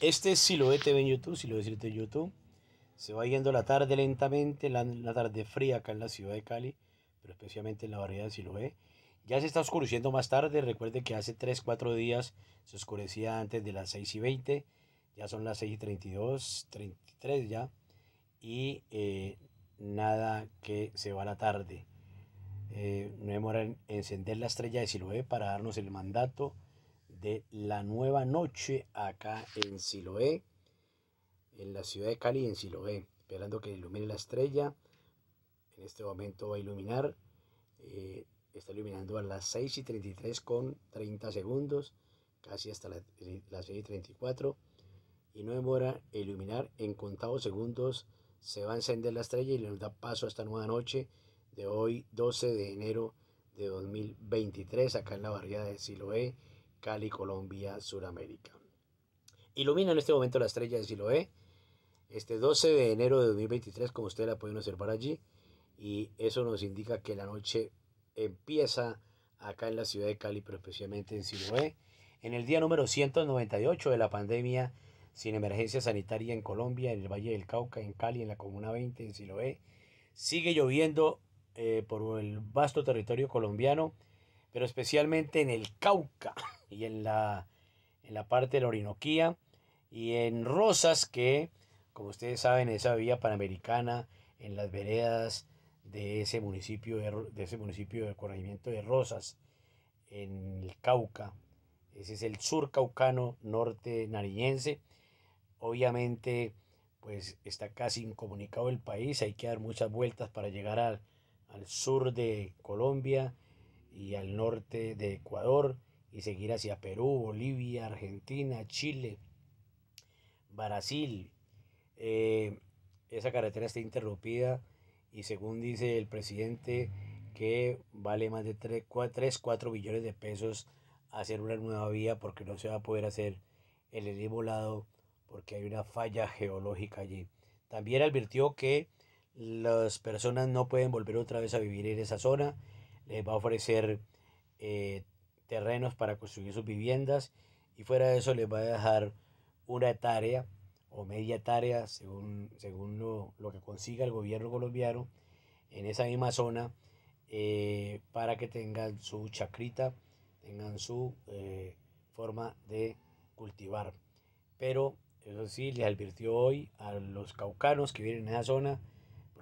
Este es Siloé TV en YouTube, Siloé TV en YouTube. Se va yendo la tarde lentamente, la, tarde fría acá en la ciudad de Cali, pero especialmente en la barriada de Siloé. Ya se está oscureciendo más tarde, recuerde que hace 3, 4 días se oscurecía antes de las 6 y 20, ya son las 6 y 32, 33 ya, y eh, nada que se va la tarde. Eh, no demora en encender la estrella de Siloé para darnos el mandato de la nueva noche acá en Siloé, en la ciudad de Cali, en Siloé, esperando que ilumine la estrella. En este momento va a iluminar, eh, está iluminando a las 6 y 33 con 30 segundos, casi hasta las 6 y 34, y no demora iluminar en contados segundos. Se va a encender la estrella y le da paso a esta nueva noche de hoy, 12 de enero de 2023, acá en la barriada de Siloé Cali, Colombia, Sudamérica. Ilumina en este momento la estrella de Siloé, este 12 de enero de 2023, como ustedes la pueden observar allí, y eso nos indica que la noche empieza acá en la ciudad de Cali, pero especialmente en Siloé. En el día número 198 de la pandemia sin emergencia sanitaria en Colombia, en el Valle del Cauca, en Cali, en la Comuna 20, en Siloé, sigue lloviendo eh, por el vasto territorio colombiano pero especialmente en el Cauca y en la, parte de la Orinoquía y en Rosas, que como ustedes saben, esa vía panamericana en las veredas de ese municipio de, ese municipio del corregimiento de Rosas, en el Cauca. Ese es el sur caucano, norte nariñense. Obviamente, pues está casi incomunicado el país, hay que dar muchas vueltas para llegar al, al sur de Colombia y al norte de Ecuador y seguir hacia Perú, Bolivia, Argentina, Chile, Brasil. Eh, esa carretera está interrumpida y según dice el presidente que vale más de 3, 4, billones de pesos hacer una nueva vía porque no se va a poder hacer el lado porque hay una falla geológica allí. También advirtió que las personas no pueden volver otra vez a vivir en esa zona les va a ofrecer eh, terrenos para construir sus viviendas y fuera de eso les va a dejar una hectárea o media hectárea según, según lo, que consiga el gobierno colombiano en esa misma zona eh, para que tengan su chacrita, tengan su eh, forma de cultivar. Pero eso sí, les advirtió hoy a los caucanos que vienen en esa zona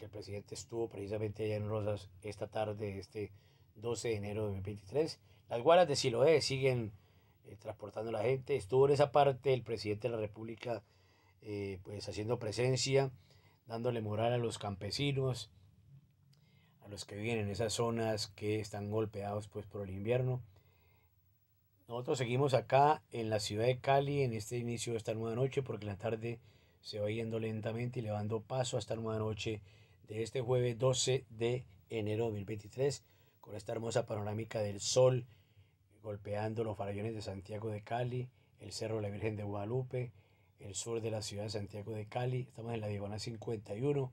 que el presidente estuvo precisamente allá en Rosas esta tarde, este 12 de enero de 2023. Las guaras de Siloé siguen eh, transportando la gente. Estuvo en esa parte el presidente de la República, eh, pues haciendo presencia, dándole moral a los campesinos, a los que viven en esas zonas que están golpeados pues por el invierno. Nosotros seguimos acá en la ciudad de Cali en este inicio de esta nueva noche porque la tarde se va yendo lentamente y le dando paso hasta nueva noche de este jueves 12 de enero de 2023, con esta hermosa panorámica del sol golpeando los farallones de Santiago de Cali, el Cerro de la Virgen de Guadalupe, el sur de la ciudad de Santiago de Cali. Estamos en la diagonal 51,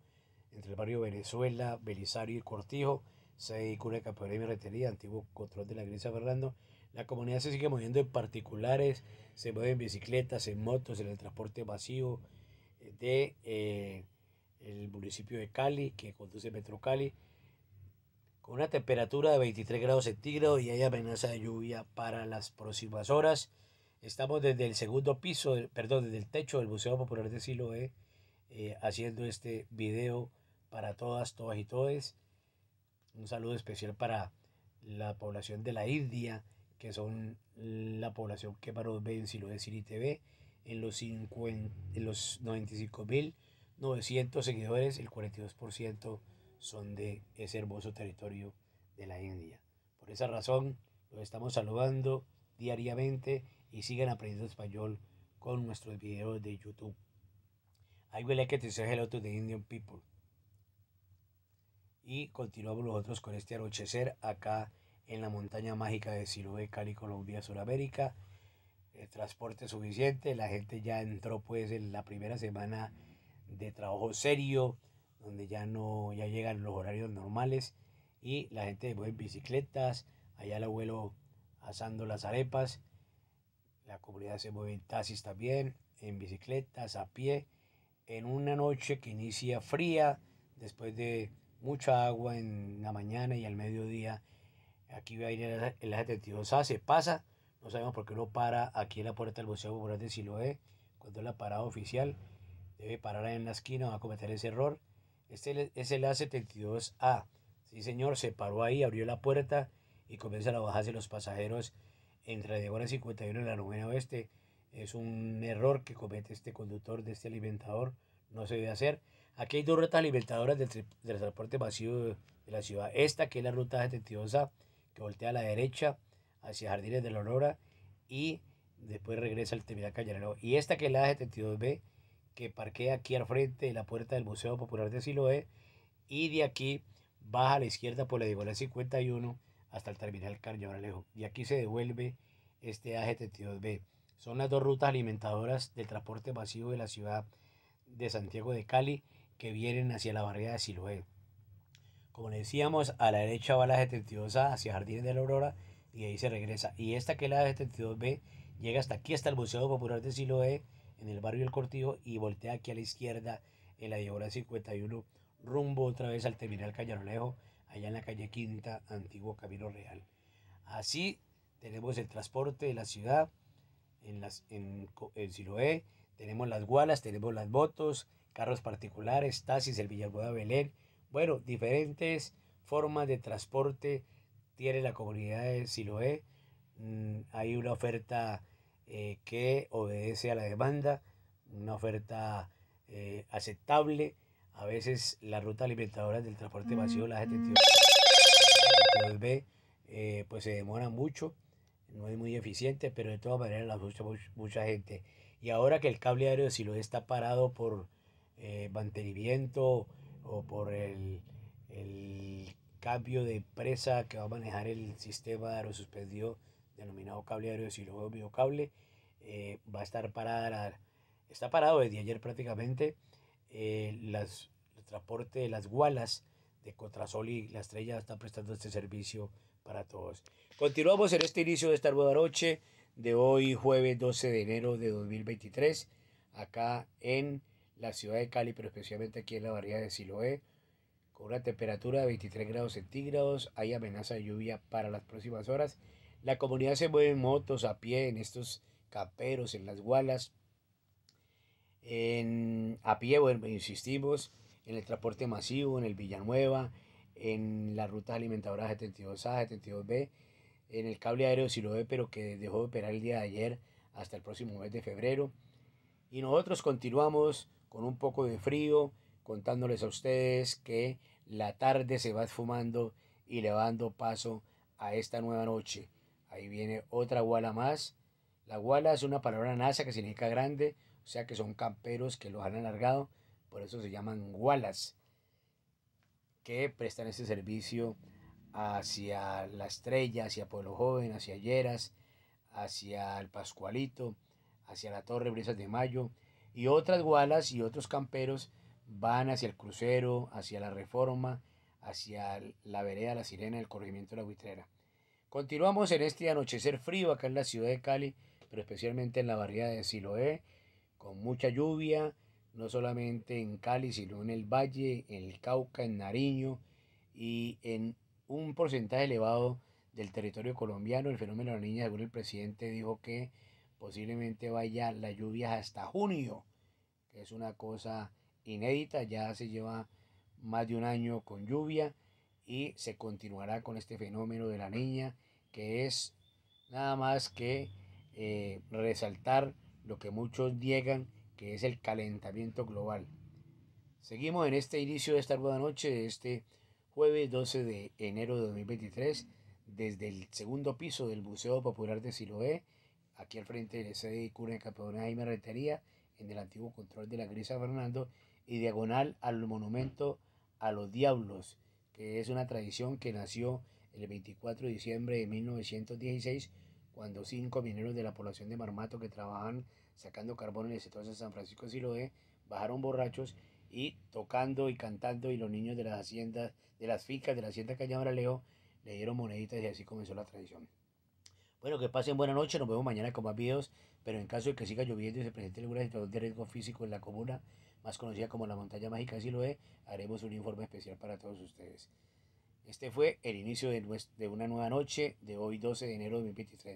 entre el barrio Venezuela, Belisario y Cortijo. Se una capoeira y merretería, antiguo control de la Iglesia Fernando. La comunidad se sigue moviendo en particulares, se mueve en bicicletas, en motos, en el transporte masivo de eh, el municipio de Cali, que conduce Metro Cali, con una temperatura de 23 grados centígrados y hay amenaza de lluvia para las próximas horas. Estamos desde el segundo piso, perdón, desde el techo del Museo Popular de Siloé, eh, haciendo este video para todas, todas y todes. Un saludo especial para la población de la India, que son la población que para ve en Siloé City TV, en los, 50, en los 95 mil. 900 seguidores, el 42% son de ese hermoso territorio de la India. Por esa razón, los estamos saludando diariamente y sigan aprendiendo español con nuestros videos de YouTube. I will like to say hello to the Indian people. Y continuamos nosotros con este anochecer acá en la montaña mágica de Siloé, Cali, Colombia, Sudamérica. El transporte suficiente, la gente ya entró pues en la primera semana de trabajo serio, donde ya no ya llegan los horarios normales y la gente se mueve en bicicletas, allá el abuelo asando las arepas, la comunidad se mueve en taxis también, en bicicletas, a pie, en una noche que inicia fría, después de mucha agua en la mañana y al mediodía, aquí va a ir el A72A, se pasa, no sabemos por qué no para aquí en la puerta del Museo Popular de Siloé, cuando es la parada oficial, debe parar en la esquina a cometer ese error. Este es el A72A. Sí, señor, se paró ahí, abrió la puerta y comienza a bajarse los pasajeros entre la hora 51 y la novena oeste. Es un error que comete este conductor de este alimentador. No se debe hacer. Aquí hay dos rutas alimentadoras del, transporte masivo de la ciudad. Esta, que es la ruta 72A, que voltea a la derecha hacia Jardines de la Aurora y después regresa al terminal Callanero. Y esta, que es la a 72B, que parquea aquí al frente de la puerta del Museo Popular de Siloé y de aquí baja a la izquierda por la diagonal 51 hasta el terminal Carllabra-Lejo. Y aquí se devuelve este AG32B. Son las dos rutas alimentadoras del transporte masivo de la ciudad de Santiago de Cali que vienen hacia la barriada de Siloé. Como le decíamos, a la derecha va la ag 32 a hacia Jardines de la Aurora y ahí se regresa. Y esta que es la ag 32 b llega hasta aquí, hasta el Museo Popular de Siloé en el barrio El Cortijo y voltea aquí a la izquierda en la hora 51 rumbo otra vez al terminal Cañarolejo, allá en la calle Quinta, antiguo Camino Real. Así tenemos el transporte de la ciudad en, las, en, Siloé, tenemos las gualas, tenemos las motos, carros particulares, taxis, el Villalboda Belén. Bueno, diferentes formas de transporte tiene la comunidad de Siloé. Mm, hay una oferta eh, que obedece a la demanda, una oferta eh, aceptable. A veces la ruta alimentadora del transporte vacío mm. la gente 2 eh, pues se demora mucho, no es muy eficiente, pero de todas maneras la usa mucha, gente. Y ahora que el cable aéreo, si lo está parado por mantenimiento o por el, el cambio de presa que va a manejar el sistema lo suspendido denominado cable aéreo de Siloé Biocable, eh, va a estar parada, está parado desde ayer prácticamente eh, las, el transporte de las gualas de Cotrasol y La Estrella está prestando este servicio para todos. Continuamos en este inicio de esta nueva noche de hoy, jueves 12 de enero de 2023, acá en la ciudad de Cali, pero especialmente aquí en la barriada de Siloé, con una temperatura de 23 grados centígrados. Hay amenaza de lluvia para las próximas horas la comunidad se mueve en motos, a pie, en estos caperos, en las gualas, en, a pie, insistimos, en el transporte masivo, en el Villanueva, en la ruta alimentadora 72A, 72B, en el cable aéreo Siloé, pero que dejó de operar el día de ayer hasta el próximo mes de febrero. Y nosotros continuamos con un poco de frío, contándoles a ustedes que la tarde se va esfumando y le dando paso a esta nueva noche. Ahí viene otra guala más. La guala es una palabra nasa que significa grande, o sea que son camperos que los han alargado, por eso se llaman gualas, que prestan ese servicio hacia la estrella, hacia Pueblo Joven, hacia Lleras, hacia el Pascualito, hacia la Torre Brisas de Mayo, y otras gualas y otros camperos van hacia el crucero, hacia la reforma, hacia la vereda La Sirena, el corregimiento de la Buitrera. Continuamos en este anochecer frío acá en la ciudad de Cali, pero especialmente en la barriada de Siloé, con mucha lluvia, no solamente en Cali, sino en el Valle, en el Cauca, en Nariño y en un porcentaje elevado del territorio colombiano. El fenómeno de la niña, según el presidente, dijo que posiblemente vaya la lluvia hasta junio, que es una cosa inédita, ya se lleva más de un año con lluvia y se continuará con este fenómeno de la niña, que es nada más que eh, resaltar lo que muchos niegan, que es el calentamiento global. Seguimos en este inicio de esta buena noche, de este jueves 12 de enero de 2023, desde el segundo piso del Museo Popular de Siloé, aquí al frente de la sede de cura de Capodona y en el antiguo control de la Grisa Fernando, y diagonal al monumento a los diablos, es una tradición que nació el 24 de diciembre de 1916 cuando cinco mineros de la población de Marmato que trabajan sacando carbón en el sector de San Francisco de Siloé bajaron borrachos y tocando y cantando y los niños de las haciendas, de las fincas de la hacienda Leo, le dieron moneditas y así comenzó la tradición. Bueno, que pasen buena noche, nos vemos mañana con más videos, pero en caso de que siga lloviendo y se presente alguna situación de riesgo físico en la comuna, más conocida como la montaña mágica de Siloé, haremos un informe especial para todos ustedes. Este fue el inicio de, de una nueva noche de hoy 12 de enero de 2023.